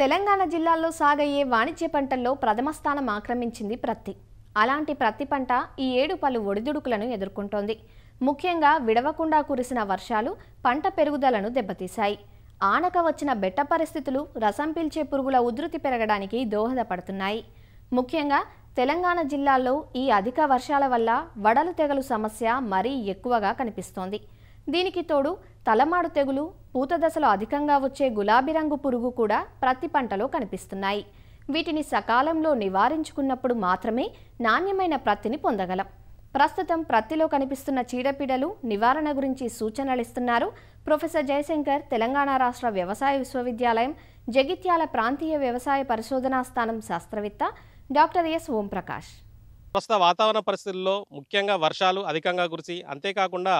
తెలంగాణ జిల్లాల్లో సాగయ్యే వాణిజ్య పంటల్లో ప్రథమ స్థానం ఆక్రమించింది ప్రత్తి అలాంటి ప్రత్తి పంట ఈ ఏడు పలు ఒడిదుడుకులను ఎదుర్కొంటోంది ముఖ్యంగా విడవకుండా కురిసిన వర్షాలు పంట పెరుగుదలను దెబ్బతీశాయి ఆనక వచ్చిన బెట్ట పరిస్థితులు రసం పీల్చే పురుగుల ఉధృతి పెరగడానికి దోహదపడుతున్నాయి ముఖ్యంగా తెలంగాణ జిల్లాల్లో ఈ అధిక వర్షాల వల్ల వడలు తెగలు సమస్య మరీ ఎక్కువగా కనిపిస్తోంది దీనికి తోడు తలమాడు తెగులు పూత దశలో అధికంగా వచ్చే గులాబీ రంగు పురుగు కూడా ప్రతి పంటలో కనిపిస్తున్నాయి వీటిని సకాలంలో నివారించుకున్నప్పుడు మాత్రమే నాణ్యమైన ప్రత్తిని పొందగలం ప్రస్తుతం ప్రత్తిలో కనిపిస్తున్న చీడపీడలు నివారణ గురించి సూచనలిస్తున్నారు ప్రొఫెసర్ జయశంకర్ తెలంగాణ రాష్ట్ర వ్యవసాయ విశ్వవిద్యాలయం జగిత్యాల ప్రాంతీయ వ్యవసాయ పరిశోధనా స్థానం శాస్త్రవేత్త డాక్టర్ ఎస్ ఓంప్రకాష్ ప్రస్తుత వాతావరణ పరిస్థితుల్లో ముఖ్యంగా వర్షాలు అధికంగా కురిసి అంతేకాకుండా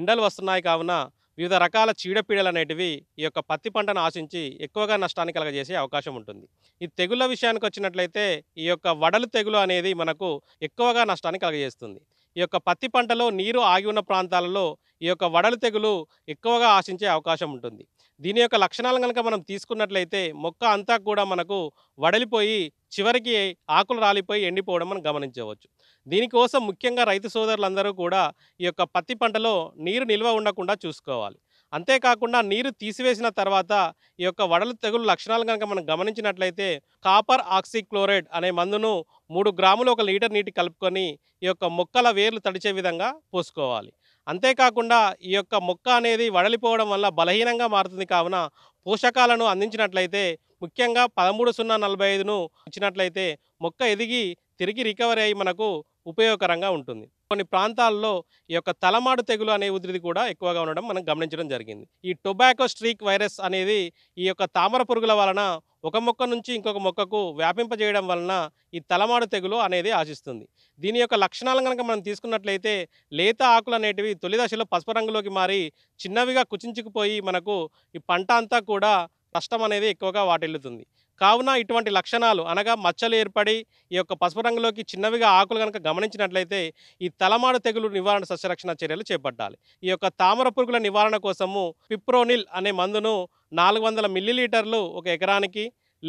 ఎండలు వస్తున్నాయి కావున వివిధ రకాల చీడపీడలు అనేటివి ఈ యొక్క పత్తి పంటను ఆశించి ఎక్కువగా నష్టాన్ని కలగజేసే అవకాశం ఉంటుంది ఈ తెగుళ్ళ విషయానికి వచ్చినట్లయితే ఈ యొక్క వడలు తెగులు అనేది మనకు ఎక్కువగా నష్టాన్ని కలగజేస్తుంది ఈ యొక్క పత్తి పంటలో నీరు ఆగి ఉన్న ప్రాంతాలలో ఈ యొక్క వడలు తెగులు ఎక్కువగా ఆశించే అవకాశం ఉంటుంది దీని యొక్క లక్షణాలను కనుక మనం తీసుకున్నట్లయితే మొక్క అంతా కూడా మనకు వడలిపోయి చివరికి ఆకులు రాలిపోయి ఎండిపోవడం మనం గమనించవచ్చు దీనికోసం ముఖ్యంగా రైతు సోదరులందరూ కూడా ఈ యొక్క పత్తి పంటలో నీరు నిల్వ ఉండకుండా చూసుకోవాలి అంతేకాకుండా నీరు తీసివేసిన తర్వాత ఈ యొక్క వడలు తెగులు లక్షణాలు కనుక మనం గమనించినట్లయితే కాపర్ ఆక్సిక్లోరైడ్ అనే మందును మూడు గ్రాములు ఒక లీటర్ నీటి కలుపుకొని ఈ యొక్క మొక్కల వేర్లు తడిచే విధంగా పోసుకోవాలి అంతేకాకుండా ఈ యొక్క మొక్క అనేది వడలిపోవడం వల్ల బలహీనంగా మారుతుంది కావున పోషకాలను అందించినట్లయితే ముఖ్యంగా పదమూడు సున్నా నలభై ఐదును ఇచ్చినట్లయితే మొక్క ఎదిగి తిరిగి రికవరీ అయ్యి మనకు ఉపయోగకరంగా ఉంటుంది కొన్ని ప్రాంతాల్లో ఈ యొక్క తలమాడు తెగులు అనే ఉధృతి కూడా ఎక్కువగా ఉండడం మనం గమనించడం జరిగింది ఈ టొబాకో స్ట్రీక్ వైరస్ అనేది ఈ యొక్క తామర పురుగుల వలన ఒక మొక్క నుంచి ఇంకొక మొక్కకు వ్యాపింపజేయడం వలన ఈ తలమాడు తెగులు అనేది ఆశిస్తుంది దీని యొక్క లక్షణాలను కనుక మనం తీసుకున్నట్లయితే లేత ఆకులు అనేటివి తొలి దశలో పసుపు రంగులోకి మారి చిన్నవిగా కుచించుకుపోయి మనకు ఈ పంట అంతా కూడా నష్టం అనేది ఎక్కువగా వాటిల్లుతుంది కావున ఇటువంటి లక్షణాలు అనగా మచ్చలు ఏర్పడి ఈ యొక్క పసుపు రంగులోకి చిన్నవిగా ఆకులు కనుక గమనించినట్లయితే ఈ తలమాడు తెగులు నివారణ సస్యరక్షణ చర్యలు చేపట్టాలి ఈ యొక్క తామర పురుగుల నివారణ కోసము పిప్రోనిల్ అనే మందును నాలుగు వందల మిల్లీలీటర్లు ఒక ఎకరానికి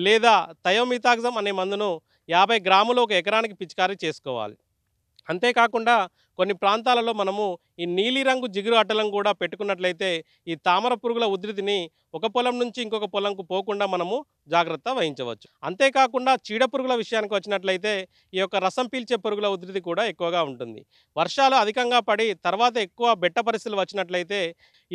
లేదా థయోమితాగ్జం అనే మందును యాభై గ్రాములు ఒక ఎకరానికి పిచికారీ చేసుకోవాలి అంతేకాకుండా కొన్ని ప్రాంతాలలో మనము ఈ నీలిరంగు జిగురు అట్టలను కూడా పెట్టుకున్నట్లయితే ఈ తామర పురుగుల ఉధృతిని ఒక పొలం నుంచి ఇంకొక పొలంకు పోకుండా మనము జాగ్రత్త వహించవచ్చు అంతేకాకుండా చీడ పురుగుల విషయానికి వచ్చినట్లయితే ఈ యొక్క రసం పీల్చే పురుగుల ఉధృతి కూడా ఎక్కువగా ఉంటుంది వర్షాలు అధికంగా పడి తర్వాత ఎక్కువ బెట్ట పరిస్థితులు వచ్చినట్లయితే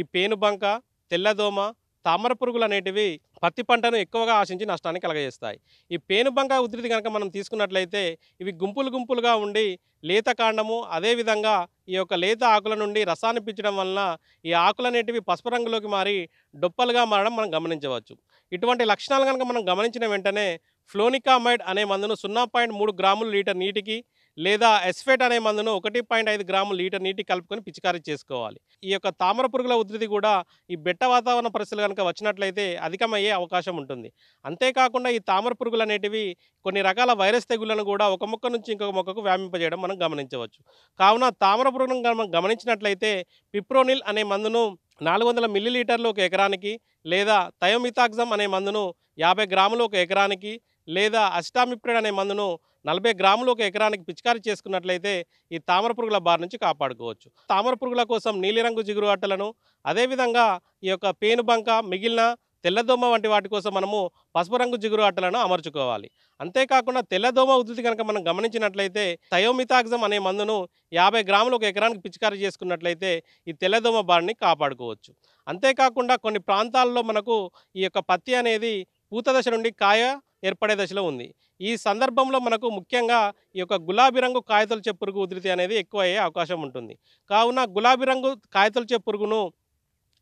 ఈ పేనుబంక తెల్లదోమ తామర పురుగులు అనేటివి పత్తి పంటను ఎక్కువగా ఆశించి నష్టాన్ని కలగజేస్తాయి ఈ పేనుబంక ఉధృతి కనుక మనం తీసుకున్నట్లయితే ఇవి గుంపులు గుంపులుగా ఉండి లేత కాండము అదేవిధంగా ఈ యొక్క లేత ఆకుల నుండి రసాన్ని పిచ్చడం వలన ఈ ఆకులు అనేటివి పసుపు రంగులోకి మారి డొప్పలుగా మారడం మనం గమనించవచ్చు ఇటువంటి లక్షణాలు కనుక మనం గమనించిన వెంటనే ఫ్లోనికామైడ్ అనే మందును సున్నా పాయింట్ మూడు గ్రాములు లీటర్ నీటికి లేదా ఎస్ఫేట్ అనే మందును ఒకటి పాయింట్ ఐదు గ్రాము లీటర్ నీటి కలుపుకొని పిచికారీ చేసుకోవాలి ఈ యొక్క తామర పురుగుల ఉధృతి కూడా ఈ బెట్ట వాతావరణ పరిస్థితులు కనుక వచ్చినట్లయితే అధికమయ్యే అవకాశం ఉంటుంది అంతేకాకుండా ఈ తామర పురుగులు అనేటివి కొన్ని రకాల వైరస్ తెగుళ్లను కూడా ఒక మొక్క నుంచి ఇంకొక మొక్కకు వ్యాపింపజేయడం మనం గమనించవచ్చు కావున తామర పురుగులను గమనించినట్లయితే పిప్రోనిల్ అనే మందును నాలుగు వందల మిల్లీలీటర్లు ఒక ఎకరానికి లేదా థయోమితాక్జమ్ అనే మందును యాభై గ్రాములు ఒక ఎకరానికి లేదా అస్టామిప్రిడ్ అనే మందును నలభై గ్రాములు ఒక ఎకరానికి పిచికారీ చేసుకున్నట్లయితే ఈ తామర పురుగుల బారి నుంచి కాపాడుకోవచ్చు తామర పురుగుల కోసం నీలిరంగు జిగురు అట్టలను అదేవిధంగా ఈ యొక్క పేనుబంక మిగిలిన తెల్లదోమ వంటి వాటి కోసం మనము పసుపు రంగు జిగురు అట్టలను అమర్చుకోవాలి అంతేకాకుండా తెల్లదోమ ఉధృతి కనుక మనం గమనించినట్లయితే థయోమితాగ్జం అనే మందును యాభై గ్రాములు ఒక ఎకరానికి పిచికారీ చేసుకున్నట్లయితే ఈ తెల్లదోమ బారిని కాపాడుకోవచ్చు అంతేకాకుండా కొన్ని ప్రాంతాల్లో మనకు ఈ యొక్క పత్తి అనేది పూత దశ నుండి కాయ ఏర్పడే దశలో ఉంది ఈ సందర్భంలో మనకు ముఖ్యంగా ఈ యొక్క గులాబీ రంగు కాగితాల చెప్పురుగు ఉధృతి అనేది ఎక్కువ అయ్యే అవకాశం ఉంటుంది కావున గులాబీ రంగు కాగితాల చెప్పురుగును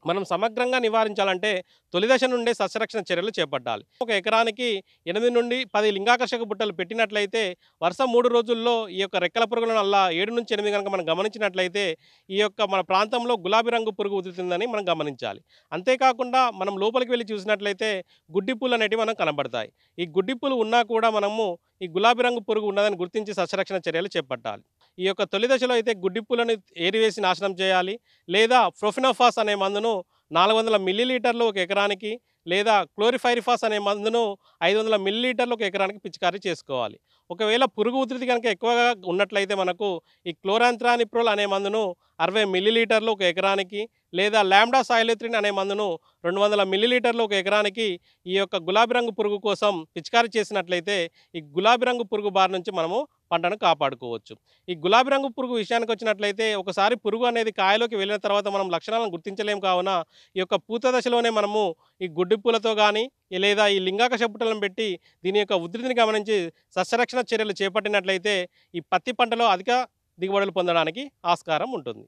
మనం సమగ్రంగా నివారించాలంటే తొలిదశ నుండే సస్యరక్షణ చర్యలు చేపట్టాలి ఒక ఎకరానికి ఎనిమిది నుండి పది లింగాకర్షక బుట్టలు పెట్టినట్లయితే వరుస మూడు రోజుల్లో ఈ యొక్క రెక్కల పురుగులను అలా ఏడు నుంచి ఎనిమిది కనుక మనం గమనించినట్లయితే ఈ యొక్క మన ప్రాంతంలో గులాబీ రంగు పురుగు ఉదురుతుందని మనం గమనించాలి అంతేకాకుండా మనం లోపలికి వెళ్ళి చూసినట్లయితే గుడ్డి పూలు అనేటివి మనం కనబడతాయి ఈ గుడ్డి పూలు ఉన్నా కూడా మనము ఈ గులాబీ రంగు పురుగు ఉన్నదని గుర్తించి సస్యరక్షణ చర్యలు చేపట్టాలి ఈ యొక్క తొలి దశలో అయితే గుడ్డి పువ్వులను ఏరివేసి నాశనం చేయాలి లేదా ప్రొఫినోఫాస్ అనే మందును నాలుగు వందల మిల్లీలీటర్లు ఒక ఎకరానికి లేదా క్లోరిఫైరిఫాస్ అనే మందును ఐదు వందల మిల్లీలీటర్లు ఒక ఎకరానికి పిచికారీ చేసుకోవాలి ఒకవేళ పురుగు ఉధృతి కనుక ఎక్కువగా ఉన్నట్లయితే మనకు ఈ క్లోరాంత్రానిప్రోల్ అనే మందును అరవై మిల్లీలీటర్లు ఒక ఎకరానికి లేదా ల్యాండా సాయిలెత్రిన్ అనే మందును రెండు వందల మిల్లీలీటర్లు ఒక ఎకరానికి ఈ యొక్క గులాబీ రంగు పురుగు కోసం పిచికారీ చేసినట్లయితే ఈ గులాబీ రంగు పురుగు బారి నుంచి మనము పంటను కాపాడుకోవచ్చు ఈ గులాబీ రంగు పురుగు విషయానికి వచ్చినట్లయితే ఒకసారి పురుగు అనేది కాయలోకి వెళ్ళిన తర్వాత మనం లక్షణాలను గుర్తించలేము కావున ఈ యొక్క పూత దశలోనే మనము ఈ గుడ్డి పూలతో కానీ లేదా ఈ లింగాక చెప్పుటలను పెట్టి దీని యొక్క ఉధృతిని గమనించి సస్యరక్షణ చర్యలు చేపట్టినట్లయితే ఈ పత్తి పంటలో అధిక దిగుబడులు పొందడానికి ఆస్కారం ఉంటుంది